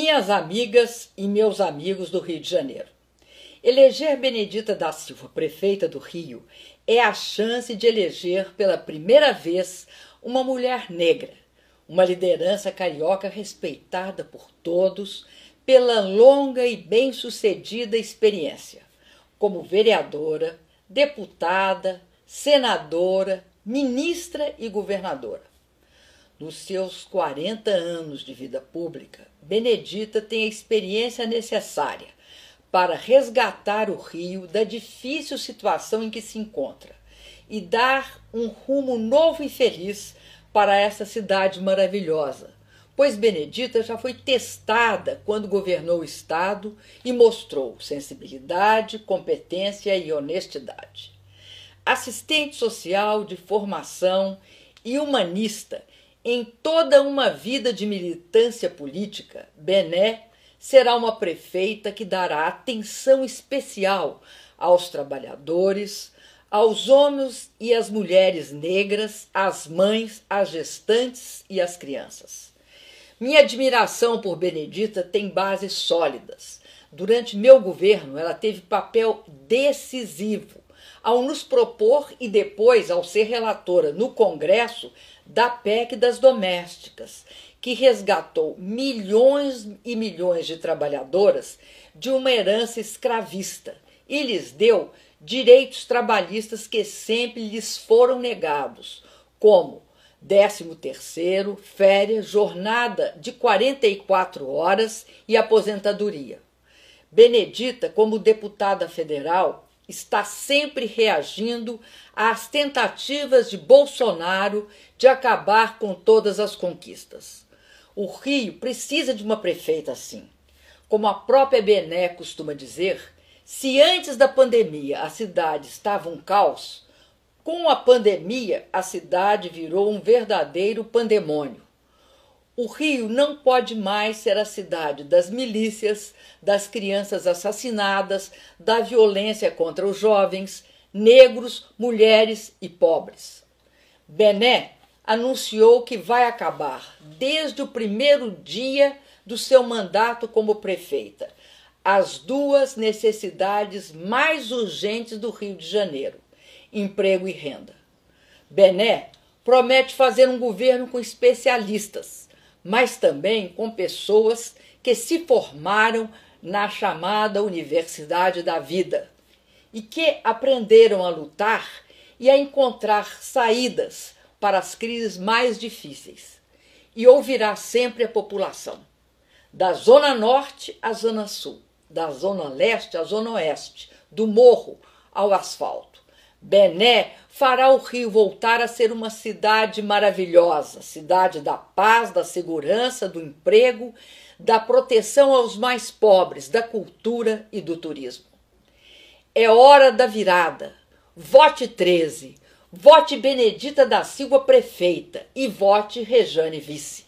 Minhas amigas e meus amigos do Rio de Janeiro. Eleger Benedita da Silva prefeita do Rio é a chance de eleger pela primeira vez uma mulher negra, uma liderança carioca respeitada por todos pela longa e bem-sucedida experiência como vereadora, deputada, senadora, ministra e governadora. Nos seus 40 anos de vida pública, Benedita tem a experiência necessária para resgatar o Rio da difícil situação em que se encontra e dar um rumo novo e feliz para essa cidade maravilhosa, pois Benedita já foi testada quando governou o Estado e mostrou sensibilidade, competência e honestidade. Assistente social de formação e humanista em toda uma vida de militância política, Bené será uma prefeita que dará atenção especial aos trabalhadores, aos homens e às mulheres negras, às mães, às gestantes e às crianças. Minha admiração por Benedita tem bases sólidas. Durante meu governo, ela teve papel decisivo ao nos propor e depois ao ser relatora no Congresso da PEC das domésticas, que resgatou milhões e milhões de trabalhadoras de uma herança escravista e lhes deu direitos trabalhistas que sempre lhes foram negados, como 13º, férias, jornada de 44 horas e aposentadoria. Benedita, como deputada federal, está sempre reagindo às tentativas de Bolsonaro de acabar com todas as conquistas. O Rio precisa de uma prefeita assim. Como a própria Bené costuma dizer, se antes da pandemia a cidade estava um caos, com a pandemia a cidade virou um verdadeiro pandemônio. O Rio não pode mais ser a cidade das milícias, das crianças assassinadas, da violência contra os jovens, negros, mulheres e pobres. Bené anunciou que vai acabar desde o primeiro dia do seu mandato como prefeita as duas necessidades mais urgentes do Rio de Janeiro: emprego e renda. Bené promete fazer um governo com especialistas mas também com pessoas que se formaram na chamada Universidade da Vida e que aprenderam a lutar e a encontrar saídas para as crises mais difíceis. E ouvirá sempre a população, da Zona Norte à Zona Sul, da Zona Leste à Zona Oeste, do morro ao asfalto. Bené fará o Rio voltar a ser uma cidade maravilhosa, cidade da paz, da segurança, do emprego, da proteção aos mais pobres, da cultura e do turismo. É hora da virada. Vote 13. Vote Benedita da Silva prefeita e vote Rejane vice.